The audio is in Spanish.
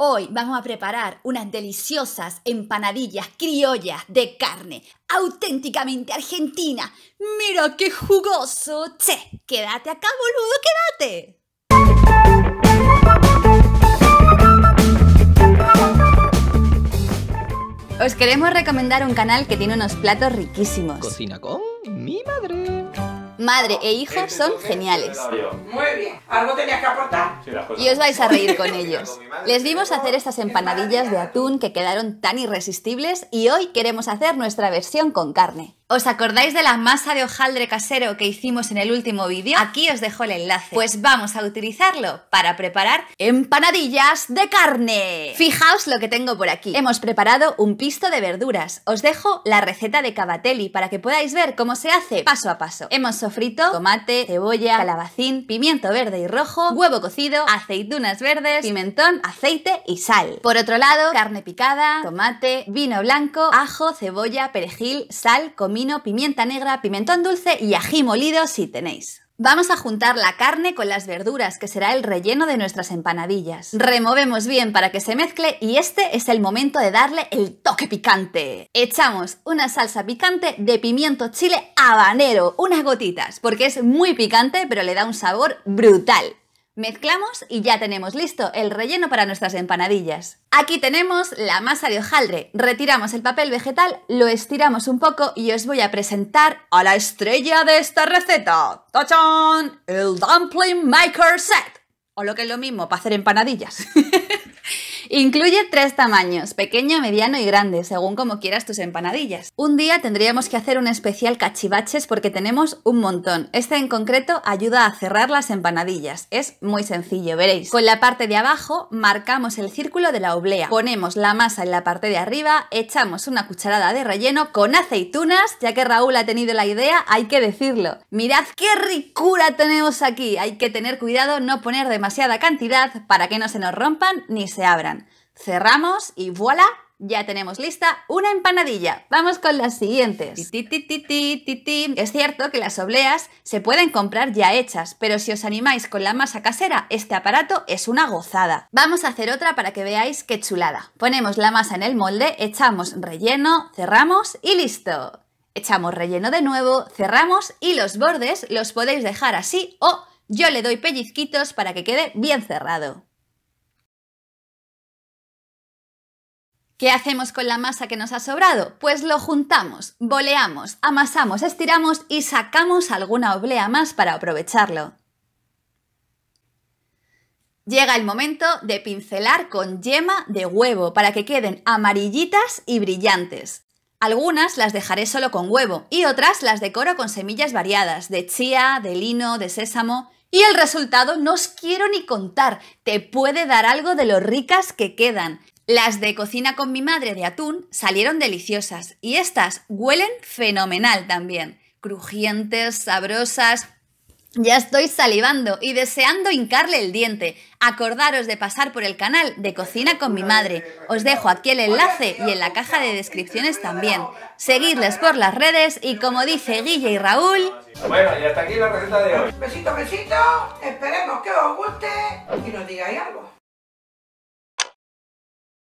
Hoy vamos a preparar unas deliciosas empanadillas criollas de carne, auténticamente argentina. ¡Mira qué jugoso! Che, quédate acá, boludo, quédate. Os queremos recomendar un canal que tiene unos platos riquísimos. Cocina con mi madre. Madre e hijo son geniales. Muy bien. ¿Algo tenías que aportar? Y os vais a reír con ellos. Les vimos hacer estas empanadillas de atún que quedaron tan irresistibles y hoy queremos hacer nuestra versión con carne. ¿Os acordáis de la masa de hojaldre casero que hicimos en el último vídeo? Aquí os dejo el enlace. Pues vamos a utilizarlo para preparar empanadillas de carne. Fijaos lo que tengo por aquí. Hemos preparado un pisto de verduras. Os dejo la receta de cavatelli para que podáis ver cómo se hace paso a paso. Hemos sofrito tomate, cebolla, calabacín, pimiento verde y rojo, huevo cocido, aceitunas verdes, pimentón, aceite y sal. Por otro lado, carne picada, tomate, vino blanco, ajo, cebolla, perejil, sal, comida pimienta negra, pimentón dulce y ají molido si tenéis. Vamos a juntar la carne con las verduras, que será el relleno de nuestras empanadillas. Removemos bien para que se mezcle y este es el momento de darle el toque picante. Echamos una salsa picante de pimiento chile habanero, unas gotitas, porque es muy picante pero le da un sabor brutal. Mezclamos y ya tenemos listo el relleno para nuestras empanadillas. Aquí tenemos la masa de hojaldre. Retiramos el papel vegetal, lo estiramos un poco y os voy a presentar a la estrella de esta receta. ¡Tachán! El Dumpling Maker Set. O lo que es lo mismo, para hacer empanadillas. Incluye tres tamaños, pequeño, mediano y grande, según como quieras tus empanadillas. Un día tendríamos que hacer un especial cachivaches porque tenemos un montón. Este en concreto ayuda a cerrar las empanadillas. Es muy sencillo, veréis. Con la parte de abajo marcamos el círculo de la oblea. Ponemos la masa en la parte de arriba, echamos una cucharada de relleno con aceitunas, ya que Raúl ha tenido la idea, hay que decirlo. Mirad qué ricura tenemos aquí. Hay que tener cuidado no poner demasiada cantidad para que no se nos rompan ni se abran cerramos y voilà, ya tenemos lista una empanadilla. Vamos con las siguientes. Es cierto que las obleas se pueden comprar ya hechas, pero si os animáis con la masa casera, este aparato es una gozada. Vamos a hacer otra para que veáis qué chulada. Ponemos la masa en el molde, echamos relleno, cerramos y listo. Echamos relleno de nuevo, cerramos y los bordes los podéis dejar así o yo le doy pellizquitos para que quede bien cerrado. ¿Qué hacemos con la masa que nos ha sobrado? Pues lo juntamos, boleamos, amasamos, estiramos y sacamos alguna oblea más para aprovecharlo. Llega el momento de pincelar con yema de huevo para que queden amarillitas y brillantes. Algunas las dejaré solo con huevo y otras las decoro con semillas variadas, de chía, de lino, de sésamo. Y el resultado no os quiero ni contar, te puede dar algo de lo ricas que quedan. Las de cocina con mi madre de atún salieron deliciosas y estas huelen fenomenal también. Crujientes, sabrosas. Ya estoy salivando y deseando hincarle el diente. Acordaros de pasar por el canal de Cocina con mi madre. Os dejo aquí el enlace y en la caja de descripciones también. Seguidles por las redes y como dice Guille y Raúl... Bueno, y hasta aquí la receta de hoy. Besito, besito. Esperemos que os guste y nos digáis algo.